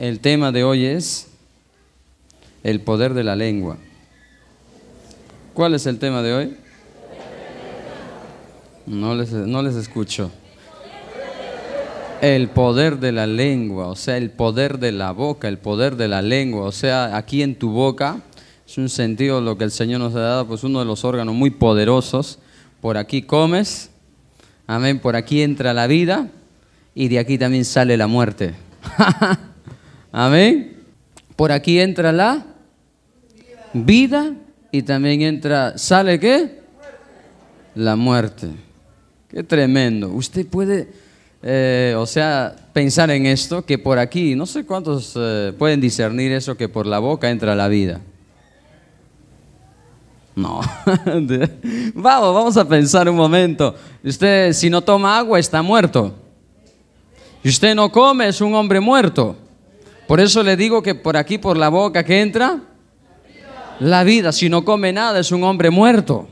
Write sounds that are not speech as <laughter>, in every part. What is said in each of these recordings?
El tema de hoy es el poder de la lengua. ¿Cuál es el tema de hoy? No les, no les escucho. El poder de la lengua, o sea, el poder de la boca, el poder de la lengua, o sea, aquí en tu boca, es un sentido lo que el Señor nos ha dado, pues uno de los órganos muy poderosos. Por aquí comes, amén, por aquí entra la vida y de aquí también sale la muerte. <laughs> Amén. Por aquí entra la vida y también entra, ¿sale qué? La muerte. Qué tremendo. Usted puede, eh, o sea, pensar en esto, que por aquí, no sé cuántos eh, pueden discernir eso, que por la boca entra la vida. No. <laughs> vamos, vamos a pensar un momento. Usted si no toma agua está muerto. Si usted no come es un hombre muerto. Por eso le digo que por aquí, por la boca que entra, la vida, si no come nada, es un hombre muerto.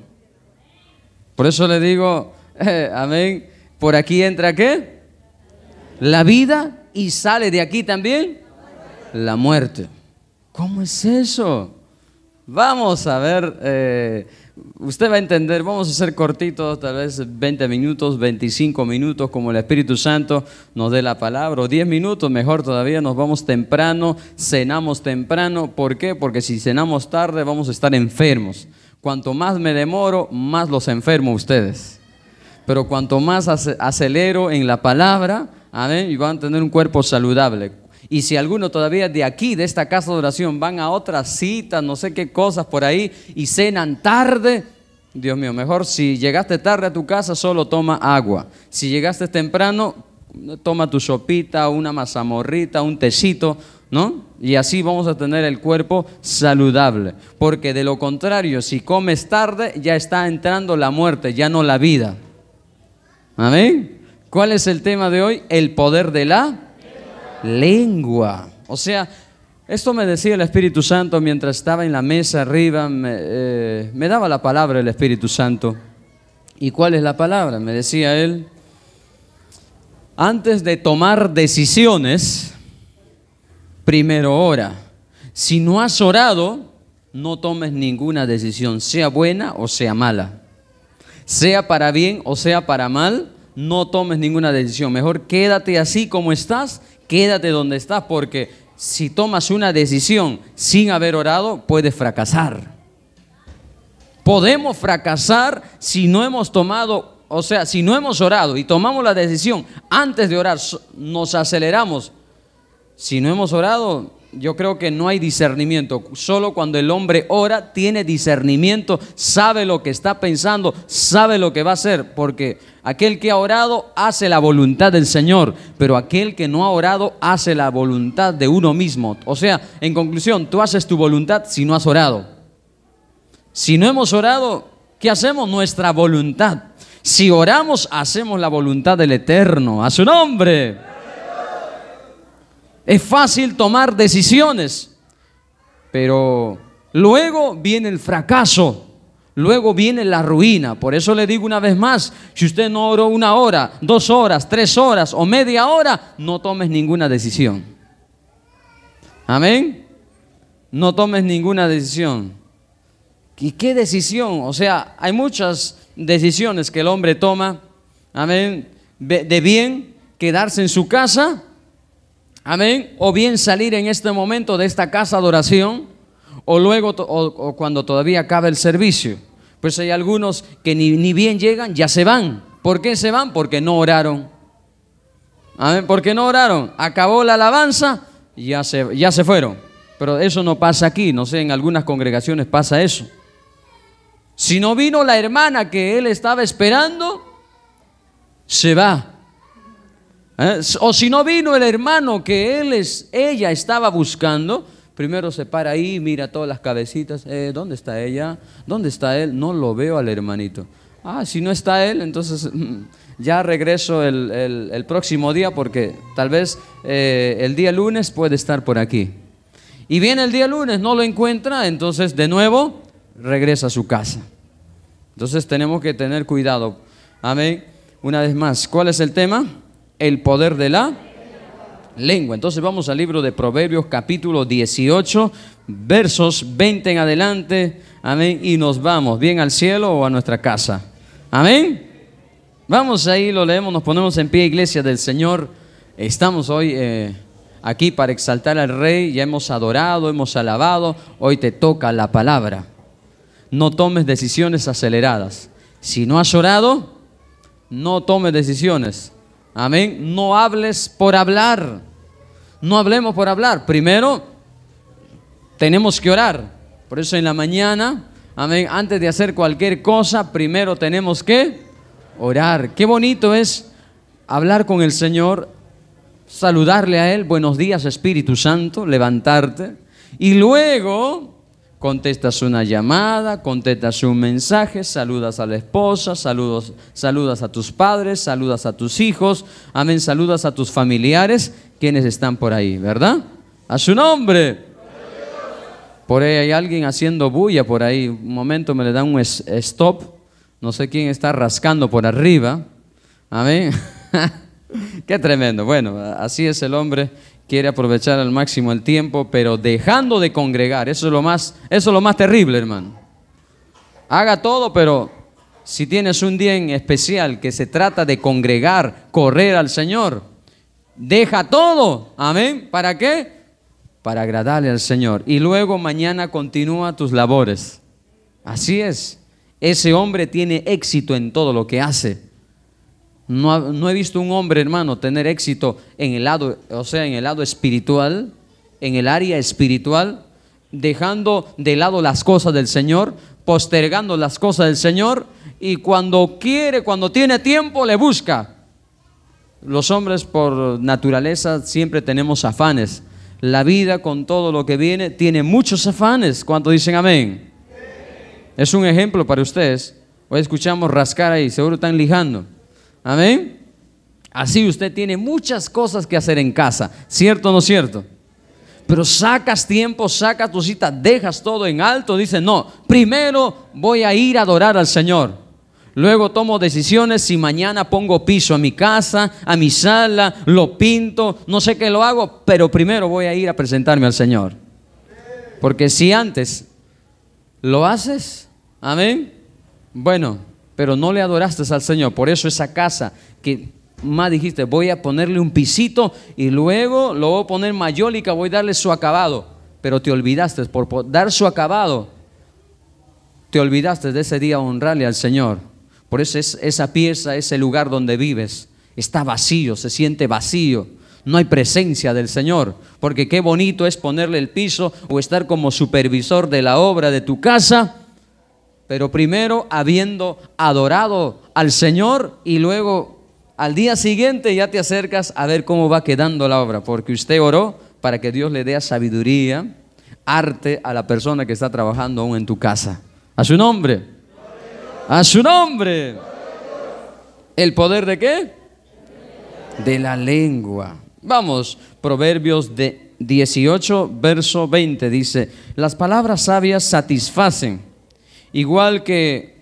Por eso le digo, <laughs> amén, por aquí entra qué? La vida y sale de aquí también la muerte. ¿Cómo es eso? Vamos a ver eh, usted va a entender, vamos a ser cortitos, tal vez 20 minutos, 25 minutos, como el Espíritu Santo nos dé la palabra, o 10 minutos, mejor todavía, nos vamos temprano, cenamos temprano, ¿por qué? Porque si cenamos tarde vamos a estar enfermos. Cuanto más me demoro, más los enfermo ustedes. Pero cuanto más acelero en la palabra, amén, y van a tener un cuerpo saludable. Y si alguno todavía de aquí, de esta casa de oración, van a otras citas, no sé qué cosas por ahí, y cenan tarde, Dios mío, mejor si llegaste tarde a tu casa, solo toma agua. Si llegaste temprano, toma tu sopita, una mazamorrita, un tecito, ¿no? Y así vamos a tener el cuerpo saludable. Porque de lo contrario, si comes tarde, ya está entrando la muerte, ya no la vida. ¿Amén? ¿Cuál es el tema de hoy? El poder de la lengua. O sea, esto me decía el Espíritu Santo mientras estaba en la mesa arriba, eh, me, daba la palabra el Espíritu Santo. ¿Y cuál es la palabra? Me decía él, antes de tomar decisiones, primero ora. Si no has orado, no tomes ninguna decisión, sea buena o sea mala. Sea para bien o sea para mal, no tomes ninguna decisión. Mejor quédate así como estás quédate donde estás porque si tomas una decisión sin haber orado, puedes fracasar. Podemos fracasar si no hemos tomado, o sea, si no hemos orado y tomamos la decisión antes de orar, nos aceleramos. Si no hemos orado, yo creo que no hay discernimiento. Solo cuando el hombre ora tiene discernimiento, sabe lo que está pensando, sabe lo que va a hacer, porque aquel que ha orado hace la voluntad del Señor, pero aquel que no ha orado hace la voluntad de uno mismo. O sea, en conclusión, tú haces tu voluntad si no has orado. Si no hemos orado, ¿qué hacemos? Nuestra voluntad. Si oramos, hacemos la voluntad del Eterno, a su nombre. Es fácil tomar decisiones, pero luego viene el fracaso, luego viene la ruina. Por eso le digo una vez más, si usted no oró una hora, dos horas, tres horas o media hora, no tomes ninguna decisión. Amén. No tomes ninguna decisión. ¿Y qué decisión? O sea, hay muchas decisiones que el hombre toma, amén, de bien, quedarse en su casa Amén. O bien salir en este momento de esta casa de oración o luego o, cuando todavía acaba el servicio. Pues hay algunos que ni, bien llegan, ya se van. ¿Por qué se van? Porque no oraron. Amén. Porque no oraron. Acabó la alabanza, ya ya se fueron. Pero eso no pasa aquí. No sé, en algunas congregaciones pasa eso. Si no vino la hermana que él estaba esperando, se va. ¿Eh? O si no vino el hermano que él es, ella estaba buscando, primero se para ahí, mira todas las cabecitas, eh, ¿dónde está ella? ¿Dónde está él? No lo veo al hermanito. Ah, si no está él, entonces mm, ya regreso el, próximo día porque tal vez eh, el día lunes puede estar por aquí. Y viene el día lunes, no lo encuentra, entonces de nuevo regresa a su casa. Entonces tenemos que tener cuidado. Amén. Una vez más, ¿cuál es el tema? el poder de la lengua. Entonces vamos al libro de Proverbios capítulo 18, versos 20 en adelante. Amén. Y nos vamos, bien al cielo o a nuestra casa. Amén. Vamos ahí, lo leemos, nos ponemos en pie, iglesia del Señor. Estamos hoy eh, aquí para exaltar al Rey. Ya hemos adorado, hemos alabado. Hoy te toca la palabra. No tomes decisiones aceleradas. Si no has orado, no tomes decisiones Amén. No hables por hablar. No hablemos por hablar. Primero, tenemos que orar. Por eso en la mañana, amén, antes de hacer cualquier cosa, primero tenemos que orar. Qué bonito es hablar con el Señor, saludarle a Él, buenos días Espíritu Santo, levantarte. Y luego contestas una llamada, contestas un mensaje, saludas a la esposa, saludos, saludas a tus padres, saludas a tus hijos, amén, saludas a tus familiares, quienes están por ahí, ¿verdad? A su nombre. Por ahí hay alguien haciendo bulla por ahí. Un momento me le dan un stop. No sé quién está rascando por arriba. Amén. <laughs> Qué tremendo. Bueno, así es el hombre quiere aprovechar al máximo el tiempo, pero dejando de congregar. Eso es lo más, eso lo más terrible, hermano. Haga todo, pero si tienes un día en especial que se trata de congregar, correr al Señor, deja todo. Amén. ¿Para qué? Para agradarle al Señor. Y luego mañana continúa tus labores. Así es. Ese hombre tiene éxito en todo lo que hace. No, he visto un hombre, hermano, tener éxito en el lado, o sea, en el lado espiritual, en el área espiritual, dejando de lado las cosas del Señor, postergando las cosas del Señor y cuando quiere, cuando tiene tiempo, le busca. Los hombres por naturaleza siempre tenemos afanes. La vida con todo lo que viene tiene muchos afanes. cuando dicen amén? Es un ejemplo para ustedes. Hoy escuchamos rascar ahí, seguro están lijando. Amén. Así usted tiene muchas cosas que hacer en casa, ¿cierto o no cierto? Pero sacas tiempo, sacas tu cita, dejas todo en alto, dice, no, primero voy a ir a adorar al Señor. Luego tomo decisiones si mañana pongo piso a mi casa, a mi sala, lo pinto, no sé qué lo hago, pero primero voy a ir a presentarme al Señor. Porque si antes lo haces, amén, bueno, pero no le adoraste al Señor. Por eso esa casa que más dijiste, voy a ponerle un pisito y luego lo voy a poner mayólica, voy a darle su acabado. Pero te olvidaste por dar su acabado. Te olvidaste de ese día honrarle al Señor. Por eso esa pieza, ese lugar donde vives, está vacío, se siente vacío. No hay presencia del Señor, porque qué bonito es ponerle el piso o estar como supervisor de la obra de tu casa, pero primero habiendo adorado al Señor y luego al día siguiente ya te acercas a ver cómo va quedando la obra, porque usted oró para que Dios le dé sabiduría, arte a la persona que está trabajando aún en tu casa. A su nombre. A su nombre. ¿El poder de qué? De la lengua. Vamos, Proverbios de 18, verso 20 dice, las palabras sabias satisfacen igual que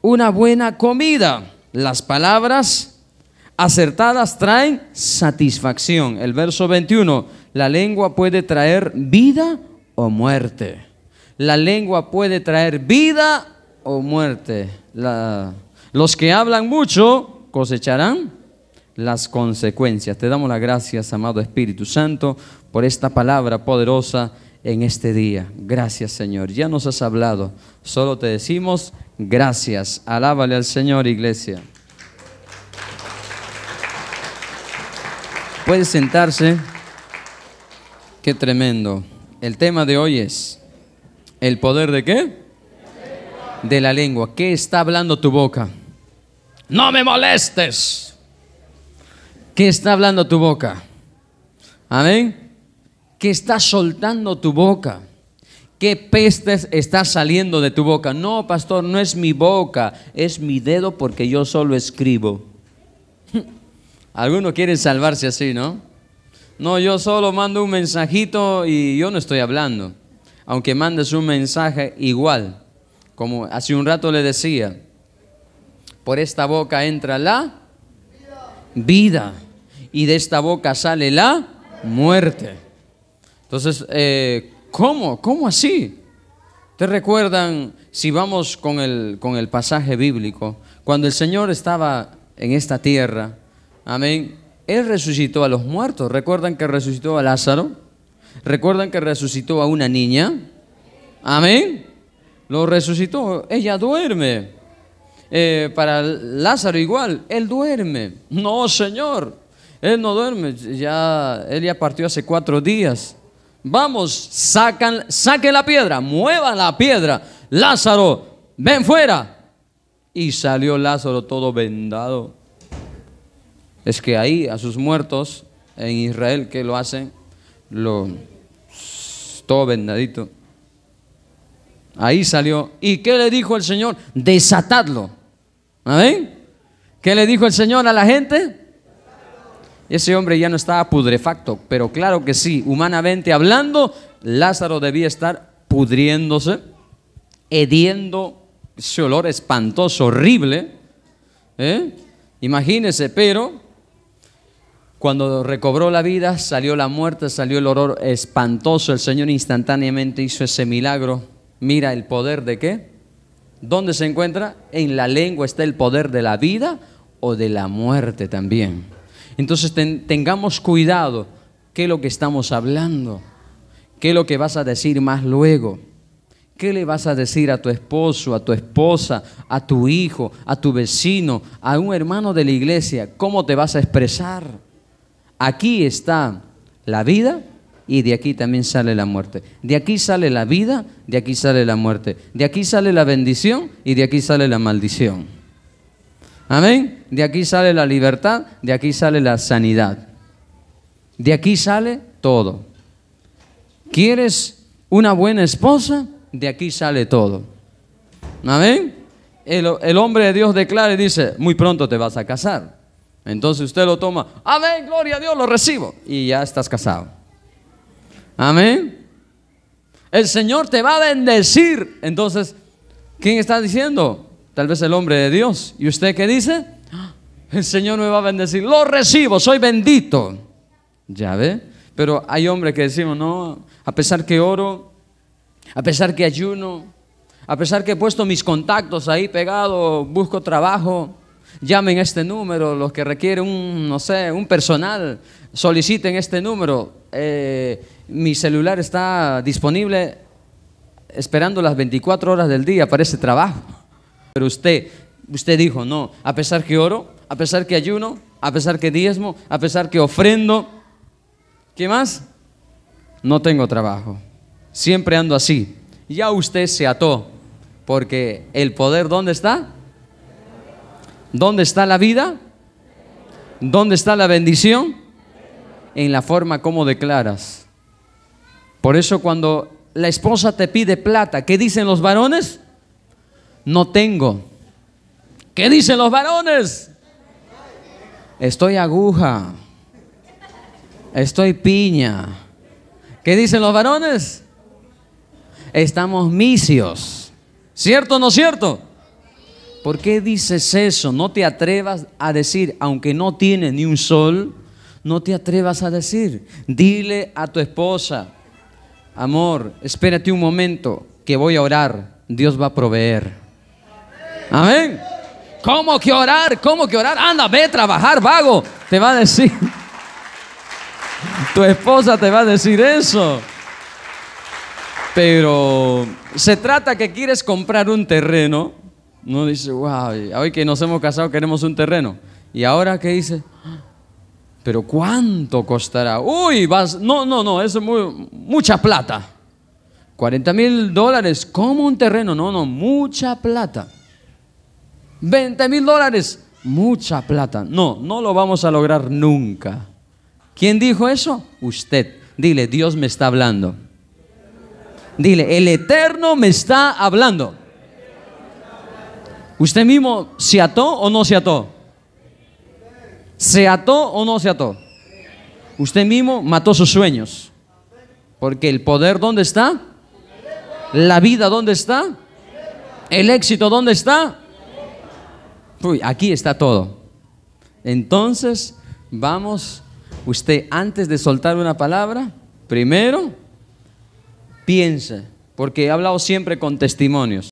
una buena comida. Las palabras acertadas traen satisfacción. El verso 21, la lengua puede traer vida o muerte. La lengua puede traer vida o muerte. los que hablan mucho cosecharán las consecuencias. Te damos las gracias, amado Espíritu Santo, por esta palabra poderosa en este día. Gracias, Señor. Ya nos has hablado. Solo te decimos gracias. Alábale al Señor, iglesia. Puedes sentarse. Qué tremendo. El tema de hoy es el poder de qué? De la lengua. ¿Qué está hablando tu boca? No me molestes. ¿Qué está hablando tu boca? Amén. ¿Qué está soltando tu boca? ¿Qué peste está saliendo de tu boca? No, pastor, no es mi boca, es mi dedo porque yo solo escribo. <laughs> Algunos quieren salvarse así, ¿no? No, yo solo mando un mensajito y yo no estoy hablando. Aunque mandes un mensaje igual, como hace un rato le decía, por esta boca entra la vida y de esta boca sale la muerte. Entonces, eh, ¿cómo? ¿Cómo así? ¿Te recuerdan, si vamos con el, con el pasaje bíblico, cuando el Señor estaba en esta tierra, amén, Él resucitó a los muertos. ¿Recuerdan que resucitó a Lázaro? ¿Recuerdan que resucitó a una niña? Amén. Lo resucitó. Ella duerme. Eh, para Lázaro igual, él duerme. No, Señor, él no duerme. Ya, él ya partió hace cuatro días. Vamos, sacan, saquen la piedra, muevan la piedra. Lázaro, ven fuera. Y salió Lázaro todo vendado. Es que ahí a sus muertos en Israel que lo hacen, lo todo vendadito. Ahí salió. ¿Y qué le dijo el Señor? Desatadlo. ¿Amén? ¿Qué le dijo el Señor a la gente? Ese hombre ya no estaba pudrefacto, pero claro que sí, humanamente hablando, Lázaro debía estar pudriéndose, hediendo ese olor espantoso, horrible. ¿eh? Imagínese, pero cuando recobró la vida, salió la muerte, salió el olor espantoso. El Señor instantáneamente hizo ese milagro. Mira el poder de qué? ¿Dónde se encuentra? En la lengua está el poder de la vida o de la muerte también. Entonces tengamos cuidado qué es lo que estamos hablando, qué es lo que vas a decir más luego. ¿Qué le vas a decir a tu esposo, a tu esposa, a tu hijo, a tu vecino, a un hermano de la iglesia? ¿Cómo te vas a expresar? Aquí está la vida y de aquí también sale la muerte. De aquí sale la vida, de aquí sale la muerte. De aquí sale la bendición y de aquí sale la maldición. Amén. De aquí sale la libertad, de aquí sale la sanidad. De aquí sale todo. ¿Quieres una buena esposa? De aquí sale todo. Amén. El, hombre de Dios declara y dice, muy pronto te vas a casar. Entonces usted lo toma, amén, gloria a Dios, lo recibo. Y ya estás casado. Amén. El Señor te va a bendecir. Entonces, ¿quién está diciendo? Tal vez el hombre de Dios. ¿Y usted qué dice? <gasps> El Señor me va a bendecir. Lo recibo, soy bendito. Ya ve. Pero hay hombres que decimos, no, a pesar que oro, a pesar que ayuno, a pesar que he puesto mis contactos ahí pegados, busco trabajo, llamen este número, los que requieren un, no sé, un personal, soliciten este número. Eh, mi celular está disponible esperando las 24 horas del día para ese trabajo. Pero usted, usted dijo, no, a pesar que oro, a pesar que ayuno, a pesar que diezmo, a pesar que ofrendo, ¿qué más? No tengo trabajo. Siempre ando así. Ya usted se ató, porque el poder, ¿dónde está? ¿Dónde está la vida? ¿Dónde está la bendición? En la forma como declaras. Por eso cuando la esposa te pide plata, ¿qué dicen los varones? no tengo. ¿Qué dicen los varones? Estoy aguja. Estoy piña. ¿Qué dicen los varones? Estamos misios. ¿Cierto o no cierto? ¿Por qué dices eso? No te atrevas a decir, aunque no tiene ni un sol, no te atrevas a decir. Dile a tu esposa, amor, espérate un momento que voy a orar, Dios va a proveer. Amén. ¿Cómo que orar? ¿Cómo que orar? Anda, ve a trabajar, vago. Te va a decir. <laughs> Tu esposa te va a decir eso. Pero se trata que quieres comprar un terreno. No dice, wow, hoy que nos hemos casado queremos un terreno. Y ahora que dice, pero ¿cuánto costará? Uy, vas, no, no, no, eso es mucha plata. 40 mil dólares, como un terreno, no, no, mucha plata. 20 mil dólares, mucha plata. No, no lo vamos a lograr nunca. ¿Quién dijo eso? Usted. Dile, Dios me está hablando. Dile, el Eterno me está hablando. ¿Usted mismo se ató o no se ató? ¿Se ató o no se ató? Usted mismo mató sus sueños. Porque el poder, ¿dónde está? La vida, ¿dónde está? El éxito, ¿dónde está? aquí está todo. Entonces, vamos, usted antes de soltar una palabra, primero piense, porque he hablado siempre con testimonios.